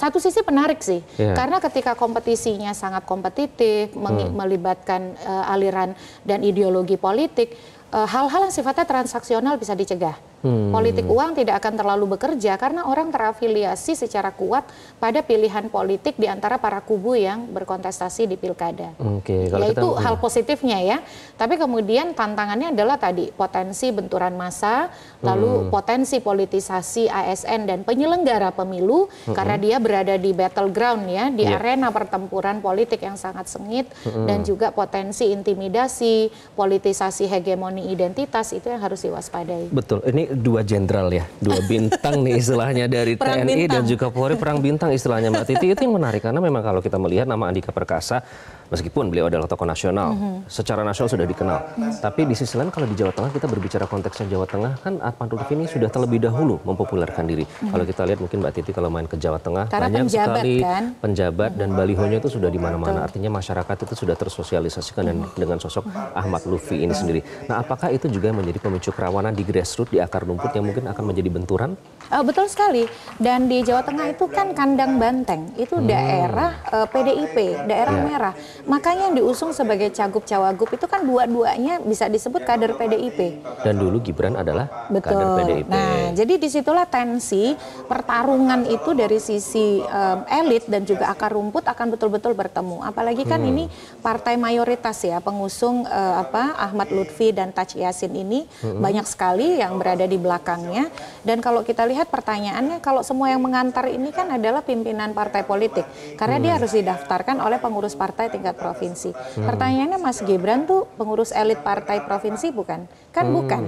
satu sisi menarik sih, yeah. karena ketika kompetisinya sangat kompetitif, hmm. melibatkan uh, aliran dan ideologi politik, eh, hal-hal uh, yang sifatnya transaksional bisa dicegah. Hmm. Politik uang tidak akan terlalu bekerja karena orang terafiliasi secara kuat pada pilihan politik di antara para kubu yang berkontestasi di pilkada. Okay, Itu kita, hal positifnya ya. Tapi kemudian tantangannya adalah tadi potensi benturan massa, hmm. lalu potensi politisasi ASN dan penyelenggara pemilu hmm. karena dia berada di battleground ya, di yeah. arena pertempuran politik yang sangat sengit hmm. dan juga potensi intimidasi, politisasi hegemoni identitas itu yang harus diwaspadai. Betul. Ini dua jenderal ya, dua bintang nih istilahnya dari perang TNI bintang. dan juga Polri perang bintang istilahnya Mbak Titi itu yang menarik karena memang kalau kita melihat nama Andika Perkasa meskipun beliau adalah tokoh nasional, mm -hmm. secara nasional sudah dikenal. Mm -hmm. Tapi di sisi lain kalau di Jawa Tengah kita berbicara konteksnya Jawa Tengah kan Arpan Rudolf ini sudah terlebih dahulu mempopulerkan diri. Mm -hmm. Kalau kita lihat mungkin Mbak Titi kalau main ke Jawa Tengah Karena banyak penjabat, sekali kan? penjabat dan balihonya itu sudah di mana-mana. Artinya masyarakat itu sudah tersosialisasikan dan mhm. dengan sosok Ahmad Lufi ini sendiri. Nah, apakah itu juga menjadi pemicu kerawanan di grassroots di akar akar rumput yang mungkin akan menjadi benturan? Uh, betul sekali. Dan di Jawa Tengah itu kan kandang banteng, itu hmm. daerah uh, eh, PDIP, daerah yeah. merah. Makanya yang diusung sebagai cagup-cawagup itu kan dua-duanya bisa disebut kader PDIP. Dan dulu Gibran adalah betul. kader PDIP. Nah, jadi disitulah tensi pertarungan itu dari sisi um, elit dan juga akar rumput akan betul-betul bertemu. Apalagi kan hmm. ini partai mayoritas ya pengusung uh, apa Ahmad Lutfi dan Taj Yasin ini hmm. banyak sekali yang berada di belakangnya. Dan kalau kita lihat pertanyaannya, kalau semua yang mengantar ini kan adalah pimpinan partai politik, karena hmm. dia harus didaftarkan oleh pengurus partai tingkat provinsi. Hmm. Pertanyaannya Mas Gibran tuh pengurus elit partai provinsi bukan? kan hmm. bukan.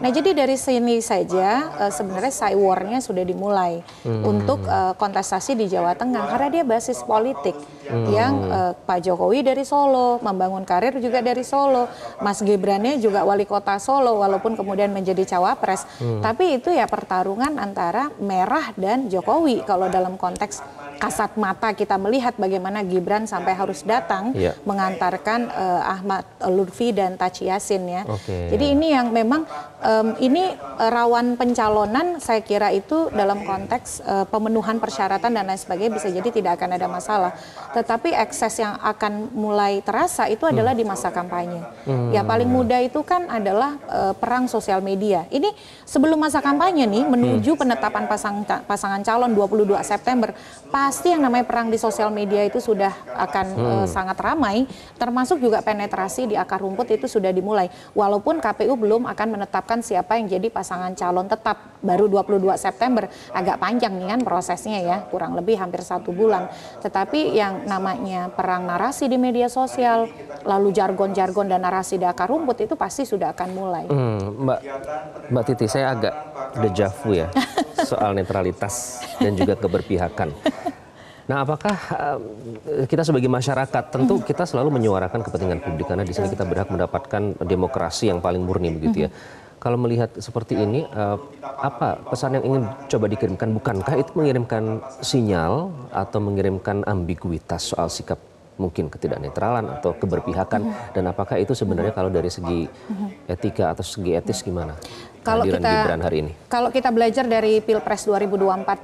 Nah jadi dari sini saja uh, sebenarnya cywarnya sudah dimulai hmm. untuk uh, kontestasi di Jawa Tengah karena dia basis politik hmm. yang uh, Pak Jokowi dari Solo membangun karir juga dari Solo, Mas Gibrannya juga wali kota Solo walaupun kemudian menjadi cawapres, hmm. tapi itu ya pertarungan antara merah dan Jokowi kalau dalam konteks Iya. kasat mata kita melihat bagaimana Gibran sampai iya. harus datang yeah. mengantarkan uh, Ahmad Lutfi dan Taji Yasin ya. Okay. Jadi ini yang memang um, ini eh, rawan pencalonan saya kira itu dalam konteks uh, pemenuhan persyaratan dan lain sebagainya bisa jadi tidak akan ada masalah. Tetapi ekses yang akan mulai terasa itu hmm. adalah hmm. di masa kampanye. Hmm. Ya paling mudah itu kan adalah uh, perang sosial media. Ini sebelum masa kampanye nih menuju hmm. penetapan pasang, pasangan calon 22 September pasti yang namanya perang di sosial media itu sudah akan hmm. uh, sangat ramai, termasuk juga penetrasi di akar rumput itu sudah dimulai. Walaupun KPU belum akan menetapkan siapa yang jadi pasangan calon tetap baru 22 September, agak panjang nih kan prosesnya ya, kurang lebih hampir satu bulan. Tetapi yang namanya perang narasi di media sosial, lalu jargon-jargon dan narasi di akar rumput itu pasti sudah akan mulai. Hmm, Mbak, Mbak Titi, saya agak dejavu ya soal netralitas dan juga keberpihakan. Nah, apakah uh, kita sebagai masyarakat tentu hmm. kita selalu menyuarakan kepentingan publik karena di sini kita berhak mendapatkan demokrasi yang paling murni begitu ya. Hmm. Kalau melihat seperti ini, eh, apa pesan yang ingin coba dikirimkan? Bukankah itu mengirimkan sinyal atau mengirimkan ambiguitas soal sikap mungkin ketidaknetralan atau keberpihakan hmm. dan apakah itu sebenarnya kalau dari segi etika atau segi etis gimana? kalau kita Gibran hari ini? Kalau kita belajar dari Pilpres 2024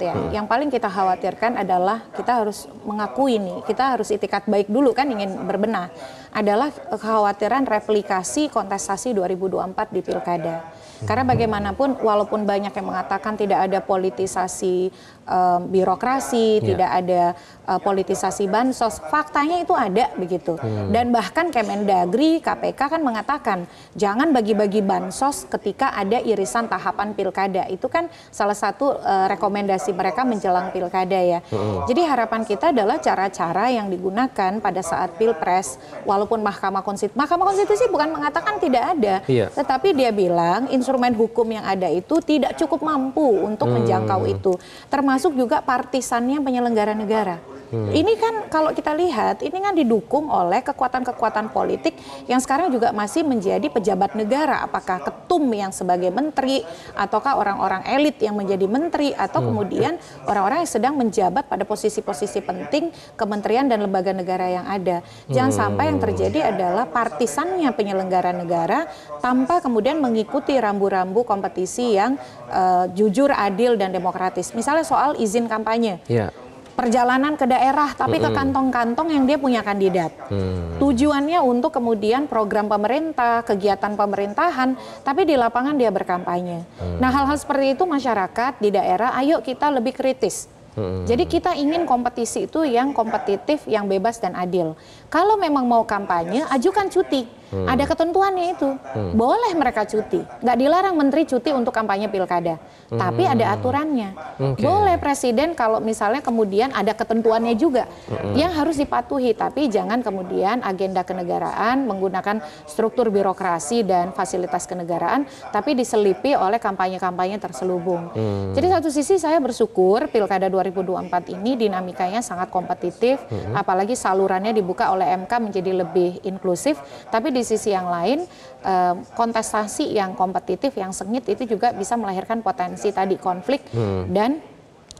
ya, hmm. yang paling kita khawatirkan adalah kita harus mengakui nih, kita harus itikat baik dulu kan ingin berbenah. Adalah kekhawatiran replikasi kontestasi 2024 di Pilkada karena bagaimanapun walaupun banyak yang mengatakan tidak ada politisasi um, birokrasi, yeah. tidak ada uh, politisasi bansos, faktanya itu ada begitu. Hmm. Dan bahkan Kemendagri, KPK kan mengatakan jangan bagi-bagi bansos ketika ada irisan tahapan pilkada. Itu kan salah satu uh, rekomendasi mereka menjelang pilkada ya. Hmm. Jadi harapan kita adalah cara-cara yang digunakan pada saat pilpres, walaupun Mahkamah Konstitusi, Mahkamah Konstitusi bukan mengatakan tidak ada, yeah. tetapi dia bilang instrumen hukum yang ada itu tidak cukup mampu untuk menjangkau hmm. itu. Termasuk juga partisannya penyelenggara negara. Hmm. Ini kan kalau kita lihat, ini kan didukung oleh kekuatan-kekuatan politik yang sekarang juga masih menjadi pejabat negara. Apakah ketum yang sebagai menteri, ataukah orang-orang elit yang menjadi menteri, atau hmm. kemudian ya. orang-orang yang sedang menjabat pada posisi-posisi penting kementerian dan lembaga negara yang ada. Jangan hmm. sampai yang terjadi adalah partisannya penyelenggara negara tanpa kemudian mengikuti rambu-rambu kompetisi yang uh, jujur, adil, dan demokratis. Misalnya soal izin kampanye. Yeah perjalanan ke daerah, tapi mm -hmm. ke kantong-kantong yang dia punya kandidat. Mm. Tujuannya untuk kemudian program pemerintah, kegiatan pemerintahan, tapi di lapangan dia berkampanye. Mm. Nah, hal-hal seperti itu masyarakat di daerah, ayo kita lebih kritis. Hmm. Jadi kita ingin kompetisi itu yang kompetitif, yang bebas dan adil. Kalau memang mau kampanye, ajukan cuti Hmm. Ada ketentuannya itu. Hmm. Boleh mereka cuti. Nggak dilarang menteri cuti untuk kampanye pilkada. Hmm. Tapi ada aturannya. Okay. Boleh presiden kalau misalnya kemudian ada ketentuannya juga hmm. yang harus dipatuhi. Tapi jangan kemudian agenda kenegaraan menggunakan struktur birokrasi dan fasilitas kenegaraan tapi diselipi oleh kampanye-kampanye terselubung. Hmm. Jadi satu sisi saya bersyukur pilkada 2024 ini dinamikanya sangat kompetitif hmm. apalagi salurannya dibuka oleh MK menjadi lebih inklusif tapi di sisi yang lain eh, kontestasi yang kompetitif yang sengit itu juga bisa melahirkan potensi tadi konflik hmm. dan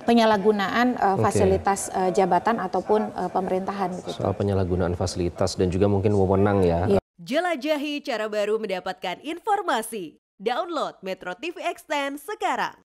penyalahgunaan uh, fasilitas uh, jabatan ataupun uh, pemerintahan. gitu. Soal penyalahgunaan fasilitas dan juga mungkin wewenang ya. Yeah. Jelajahi cara baru mendapatkan informasi. Download Metro TV Extend sekarang.